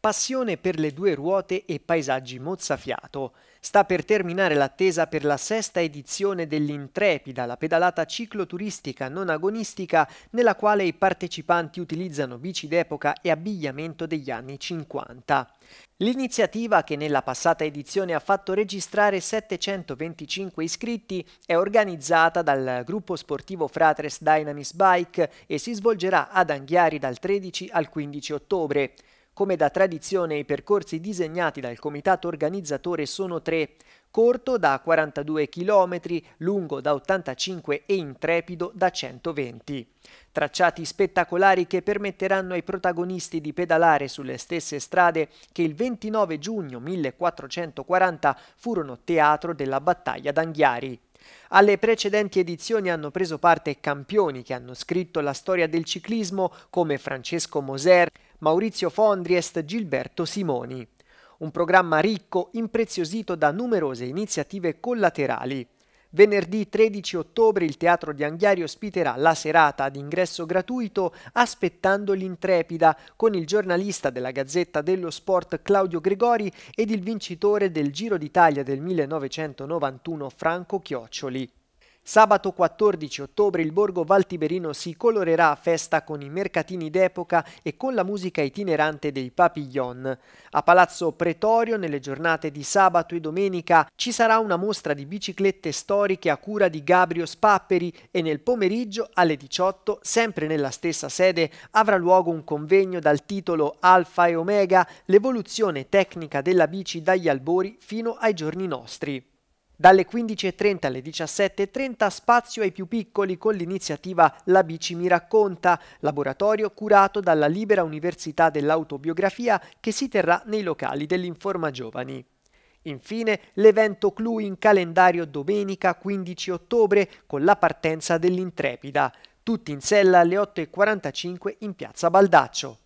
Passione per le due ruote e paesaggi mozzafiato. Sta per terminare l'attesa per la sesta edizione dell'Intrepida, la pedalata cicloturistica non agonistica nella quale i partecipanti utilizzano bici d'epoca e abbigliamento degli anni 50. L'iniziativa, che nella passata edizione ha fatto registrare 725 iscritti, è organizzata dal gruppo sportivo Fratres Dynamis Bike e si svolgerà ad Anghiari dal 13 al 15 ottobre. Come da tradizione i percorsi disegnati dal comitato organizzatore sono tre, corto da 42 km, lungo da 85 e intrepido da 120. Tracciati spettacolari che permetteranno ai protagonisti di pedalare sulle stesse strade che il 29 giugno 1440 furono teatro della battaglia d'Anghiari. Alle precedenti edizioni hanno preso parte campioni che hanno scritto la storia del ciclismo come Francesco Moser, Maurizio Fondriest Gilberto Simoni. Un programma ricco, impreziosito da numerose iniziative collaterali. Venerdì 13 ottobre il Teatro di Anghiari ospiterà la serata ad ingresso gratuito Aspettando l'intrepida con il giornalista della Gazzetta dello Sport Claudio Gregori ed il vincitore del Giro d'Italia del 1991 Franco Chioccioli. Sabato 14 ottobre il borgo Valtiberino si colorerà a festa con i mercatini d'epoca e con la musica itinerante dei Papillon. A Palazzo Pretorio, nelle giornate di sabato e domenica, ci sarà una mostra di biciclette storiche a cura di Gabrio Spapperi e nel pomeriggio alle 18, sempre nella stessa sede, avrà luogo un convegno dal titolo Alfa e Omega, l'evoluzione tecnica della bici dagli albori fino ai giorni nostri. Dalle 15.30 alle 17.30 spazio ai più piccoli con l'iniziativa La bici mi racconta, laboratorio curato dalla Libera Università dell'Autobiografia che si terrà nei locali dell'Informa Giovani. Infine l'evento clou in calendario domenica 15 ottobre con la partenza dell'Intrepida, tutti in sella alle 8.45 in piazza Baldaccio.